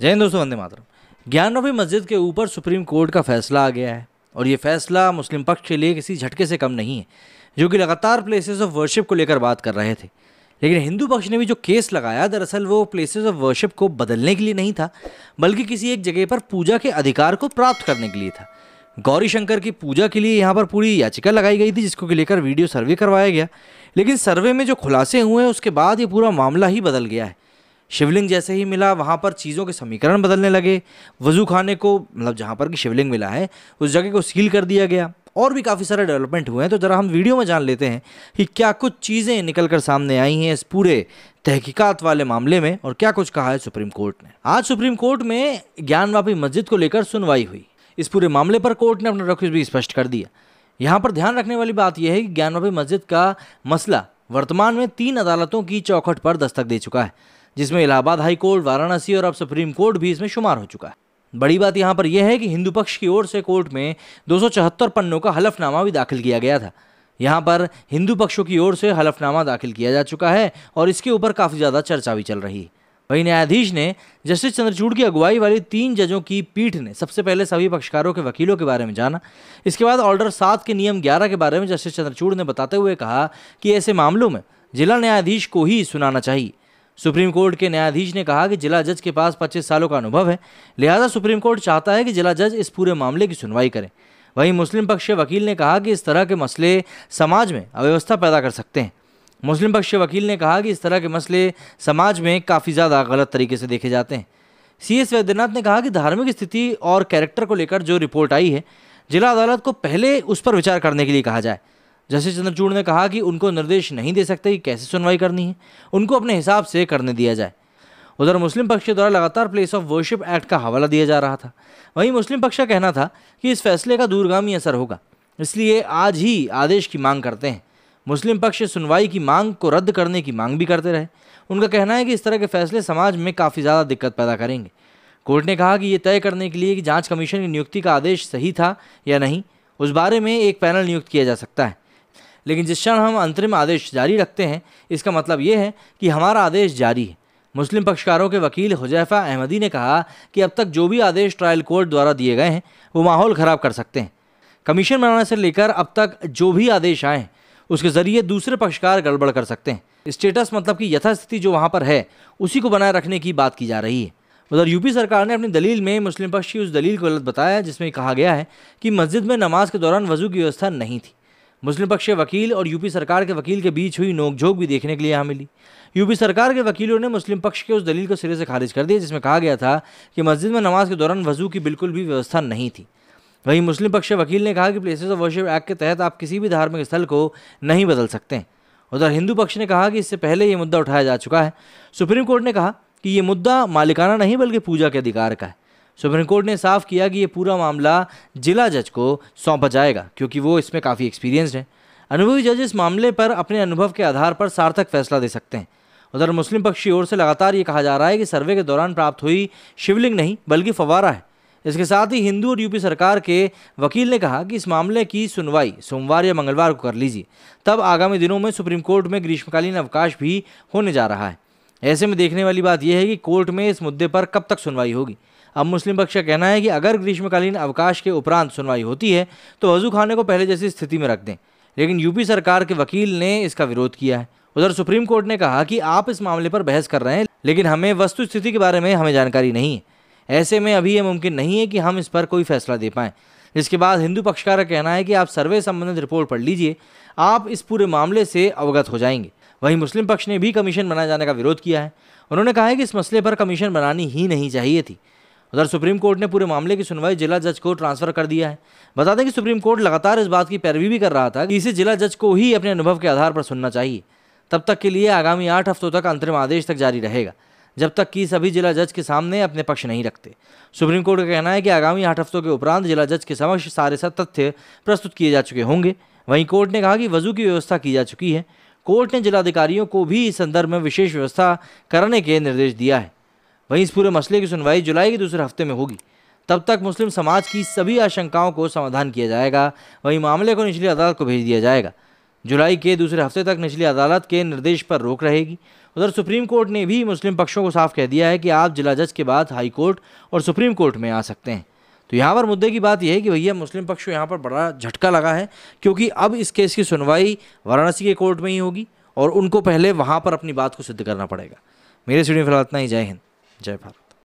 जय हिंद दोस्तों वंदे मातरम ज्ञानवी मस्जिद के ऊपर सुप्रीम कोर्ट का फैसला आ गया है और ये फैसला मुस्लिम पक्ष के लिए किसी झटके से कम नहीं है जो कि लगातार प्लेसेस ऑफ वर्शिप को लेकर बात कर रहे थे लेकिन हिंदू पक्ष ने भी जो केस लगाया दरअसल वो प्लेसेस ऑफ वर्शिप को बदलने के लिए नहीं था बल्कि किसी एक जगह पर पूजा के अधिकार को प्राप्त करने के लिए था गौरी शंकर की पूजा के लिए यहाँ पर पूरी याचिका लगाई गई थी जिसको लेकर वीडियो सर्वे करवाया गया लेकिन सर्वे में जो खुलासे हुए हैं उसके बाद ये पूरा मामला ही बदल गया है शिवलिंग जैसे ही मिला वहाँ पर चीज़ों के समीकरण बदलने लगे वजू खाने को मतलब जहाँ पर कि शिवलिंग मिला है उस जगह को सील कर दिया गया और भी काफ़ी सारे डेवलपमेंट हुए हैं तो ज़रा हम वीडियो में जान लेते हैं कि क्या कुछ चीज़ें निकल कर सामने आई हैं इस पूरे तहकीकात वाले मामले में और क्या कुछ कहा है सुप्रीम कोर्ट ने आज सुप्रीम कोर्ट में ज्ञानवापी मस्जिद को लेकर सुनवाई हुई इस पूरे मामले पर कोर्ट ने अपना रखुश भी स्पष्ट कर दिया यहाँ पर ध्यान रखने वाली बात यह है कि ज्ञानवापी मस्जिद का मसला वर्तमान में तीन अदालतों की चौखट पर दस्तक दे चुका है जिसमें इलाहाबाद हाई कोर्ट वाराणसी और अब सुप्रीम कोर्ट भी इसमें शुमार हो चुका है बड़ी बात यहाँ पर यह है कि हिंदू पक्ष की ओर से कोर्ट में दो पन्नों का हलफनामा भी दाखिल किया गया था यहाँ पर हिंदू पक्षों की ओर से हलफनामा दाखिल किया जा चुका है और इसके ऊपर काफ़ी ज़्यादा चर्चा भी चल रही है वहीं न्यायाधीश ने जस्टिस चंद्रचूड़ की अगुवाई वाली तीन जजों की पीठ ने सबसे पहले सभी पक्षकारों के वकीलों के बारे में जाना इसके बाद ऑर्डर सात के नियम ग्यारह के बारे में जस्टिस चंद्रचूड़ ने बताते हुए कहा कि ऐसे मामलों में जिला न्यायाधीश को ही सुनाना चाहिए सुप्रीम कोर्ट के न्यायाधीश ने कहा कि जिला जज के पास 25 सालों का अनुभव है लिहाजा सुप्रीम कोर्ट चाहता है कि जिला जज इस पूरे मामले की सुनवाई करें वहीं मुस्लिम पक्ष के वकील ने कहा कि इस तरह के मसले समाज में अव्यवस्था पैदा कर सकते हैं मुस्लिम पक्ष के वकील ने कहा कि इस तरह के मसले समाज में काफ़ी ज़्यादा गलत तरीके से देखे जाते हैं सी एस वैद्यनाथ ने कहा कि धार्मिक स्थिति और कैरेक्टर को लेकर जो रिपोर्ट आई है जिला अदालत को पहले उस पर विचार करने के लिए कहा जाए जस्टिस चंद्रचूड़ ने कहा कि उनको निर्देश नहीं दे सकते कि कैसे सुनवाई करनी है उनको अपने हिसाब से करने दिया जाए उधर मुस्लिम पक्ष के द्वारा लगातार प्लेस ऑफ वर्शिप एक्ट का हवाला दिया जा रहा था वहीं मुस्लिम पक्ष का कहना था कि इस फैसले का दूरगामी असर होगा इसलिए आज ही आदेश की मांग करते हैं मुस्लिम पक्ष सुनवाई की मांग को रद्द करने की मांग भी करते रहे उनका कहना है कि इस तरह के फैसले समाज में काफ़ी ज़्यादा दिक्कत पैदा करेंगे कोर्ट ने कहा कि ये तय करने के लिए कि जांच कमीशन की नियुक्ति का आदेश सही था या नहीं उस बारे में एक पैनल नियुक्त किया जा सकता है लेकिन जिस क्षण हम अंतरिम आदेश जारी रखते हैं इसका मतलब ये है कि हमारा आदेश जारी है मुस्लिम पक्षकारों के वकील हुजैफा अहमदी ने कहा कि अब तक जो भी आदेश ट्रायल कोर्ट द्वारा दिए गए हैं वो माहौल ख़राब कर सकते हैं कमीशन बनाने से लेकर अब तक जो भी आदेश आए हैं उसके ज़रिए दूसरे पक्षकार गड़बड़ कर सकते हैं स्टेटस मतलब कि यथास्थिति जो वहाँ पर है उसी को बनाए रखने की बात की जा रही है उधर यूपी सरकार ने अपनी दलील में मुस्लिम पक्ष की उस दलील को गलत बताया जिसमें कहा गया है कि मस्जिद में नमाज के दौरान वजू की व्यवस्था नहीं थी मुस्लिम पक्ष के वकील और यूपी सरकार के वकील के बीच हुई नोकझोंक भी देखने के लिए यहाँ मिली यूपी सरकार के वकीलों ने मुस्लिम पक्ष के उस दलील को सिरे से खारिज कर दिया जिसमें कहा गया था कि मस्जिद में नमाज के दौरान वजू की बिल्कुल भी व्यवस्था नहीं थी वहीं मुस्लिम पक्ष के वकील ने कहा कि प्लेसेस ऑफ वर्शिप एक्ट के तहत आप किसी भी धार्मिक स्थल को नहीं बदल सकते हैं उधर हिंदू पक्ष ने कहा कि इससे पहले ये मुद्दा उठाया जा चुका है सुप्रीम कोर्ट ने कहा कि ये मुद्दा मालिकाना नहीं बल्कि पूजा के अधिकार का है सुप्रीम कोर्ट ने साफ किया कि ये पूरा मामला जिला जज को सौंपा जाएगा क्योंकि वो इसमें काफ़ी एक्सपीरियंसड है अनुभवी जज इस मामले पर अपने अनुभव के आधार पर सार्थक फैसला दे सकते हैं उधर मुस्लिम पक्ष की ओर से लगातार ये कहा जा रहा है कि सर्वे के दौरान प्राप्त हुई शिवलिंग नहीं बल्कि फवारा है इसके साथ ही हिंदू और यूपी सरकार के वकील ने कहा कि इस मामले की सुनवाई सोमवार या मंगलवार को कर लीजिए तब आगामी दिनों में सुप्रीम कोर्ट में ग्रीष्मकालीन अवकाश भी होने जा रहा है ऐसे में देखने वाली बात यह है कि कोर्ट में इस मुद्दे पर कब तक सुनवाई होगी अब मुस्लिम पक्ष का कहना है कि अगर ग्रीष्मकालीन अवकाश के उपरांत सुनवाई होती है तो वजू खाने को पहले जैसी स्थिति में रख दें लेकिन यूपी सरकार के वकील ने इसका विरोध किया है उधर सुप्रीम कोर्ट ने कहा कि आप इस मामले पर बहस कर रहे हैं लेकिन हमें वस्तु स्थिति के बारे में हमें जानकारी नहीं है ऐसे में अभी ये मुमकिन नहीं है कि हम इस पर कोई फैसला दे पाएं इसके बाद हिंदू पक्षकार का कहना है कि आप सर्वे संबंधित रिपोर्ट पढ़ लीजिए आप इस पूरे मामले से अवगत हो जाएंगे वहीं मुस्लिम पक्ष ने भी कमीशन बनाए जाने का विरोध किया है उन्होंने कहा है कि इस मसले पर कमीशन बनानी ही नहीं चाहिए थी उधर सुप्रीम कोर्ट ने पूरे मामले की सुनवाई जिला जज को ट्रांसफर कर दिया है बता दें कि सुप्रीम कोर्ट लगातार इस बात की पैरवी भी कर रहा था कि इसे जिला जज को ही अपने अनुभव के आधार पर सुनना चाहिए तब तक के लिए आगामी आठ हफ्तों तक अंतरिम आदेश तक जारी रहेगा जब तक कि सभी जिला जज के सामने अपने पक्ष नहीं रखते सुप्रीम कोर्ट का कहना है कि आगामी आठ हफ्तों के उपरांत जिला जज के समक्ष सारे सब तथ्य प्रस्तुत किए जा चुके होंगे वहीं कोर्ट ने कहा कि वजू की व्यवस्था की जा चुकी है कोर्ट ने जिलाधिकारियों को भी इस संदर्भ में विशेष व्यवस्था करने के निर्देश दिया है वहीं इस पूरे मसले की सुनवाई जुलाई के दूसरे हफ्ते में होगी तब तक मुस्लिम समाज की सभी आशंकाओं को समाधान किया जाएगा वहीं मामले को निचली अदालत को भेज दिया जाएगा जुलाई के दूसरे हफ्ते तक निचली अदालत के निर्देश पर रोक रहेगी उधर सुप्रीम कोर्ट ने भी मुस्लिम पक्षों को साफ कह दिया है कि आप जिला जज के बाद हाई कोर्ट और सुप्रीम कोर्ट में आ सकते हैं तो यहाँ पर मुद्दे की बात यह है कि भैया मुस्लिम पक्ष को यहाँ पर बड़ा झटका लगा है क्योंकि अब इस केस की सुनवाई वाराणसी के कोर्ट में ही होगी और उनको पहले वहाँ पर अपनी बात को सिद्ध करना पड़ेगा मेरे सीढ़ी फिलहाल इतना ही जय हिंद जय भारत